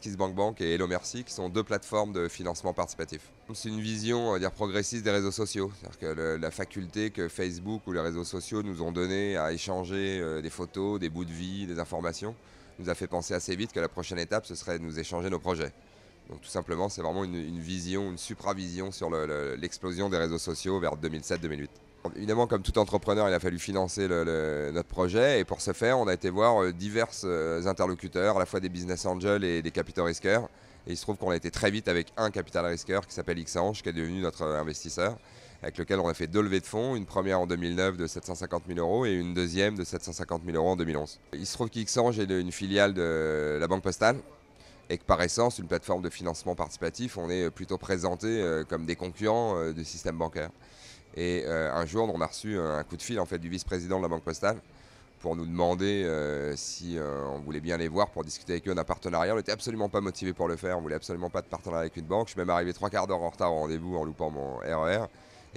KissKissBankBank et Hello Merci, qui sont deux plateformes de financement participatif. C'est une vision dire, progressiste des réseaux sociaux, que la faculté que Facebook ou les réseaux sociaux nous ont donnée à échanger euh, des photos, des bouts de vie, des informations, nous a fait penser assez vite que la prochaine étape, ce serait de nous échanger nos projets. Donc tout simplement, c'est vraiment une, vision, une supravision sur l'explosion des réseaux sociaux vers 2007-2008. Évidemment, comme tout entrepreneur, il a fallu financer notre projet. Et pour ce faire, on a été voir euh, divers euh, interlocuteurs, à la fois des business angels et des capital risqueurs. Et il se trouve qu'on a été très vite avec un capital risqueur qui s'appelle Xange, qui est devenu notre euh, investisseur, avec lequel on a fait deux levées de fonds, une première en 2009 de 750 000 euros et une deuxième de 750 000 euros en 2011. Il se trouve qu'Xange est une filiale de la Banque Postale et que par essence, une plateforme de financement participatif, on est plutôt présenté comme des concurrents du système bancaire. Et euh, un jour, on a reçu un coup de fil en fait, du vice-président de la Banque Postale pour nous demander euh, si euh, on voulait bien les voir pour discuter avec eux d'un partenariat. On n'était absolument pas motivé pour le faire, on voulait absolument pas de partenariat avec une banque. Je suis même arrivé trois quarts d'heure en retard au rendez-vous en loupant mon RER. E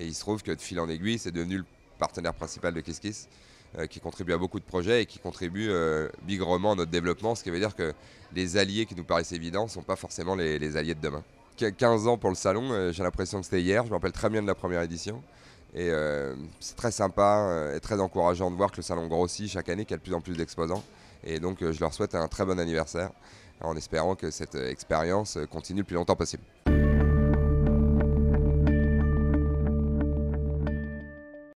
et il se trouve que de fil en aiguille, c'est devenu le partenaire principal de KissKiss, qui contribue à beaucoup de projets et qui contribue bigrement à notre développement, ce qui veut dire que les alliés qui nous paraissent évidents ne sont pas forcément les alliés de demain. 15 ans pour le salon, j'ai l'impression que c'était hier, je me rappelle très bien de la première édition. Et euh, c'est très sympa euh, et très encourageant de voir que le salon grossit chaque année, qu'il y a de plus en plus d'exposants. Et donc euh, je leur souhaite un très bon anniversaire en espérant que cette expérience continue le plus longtemps possible.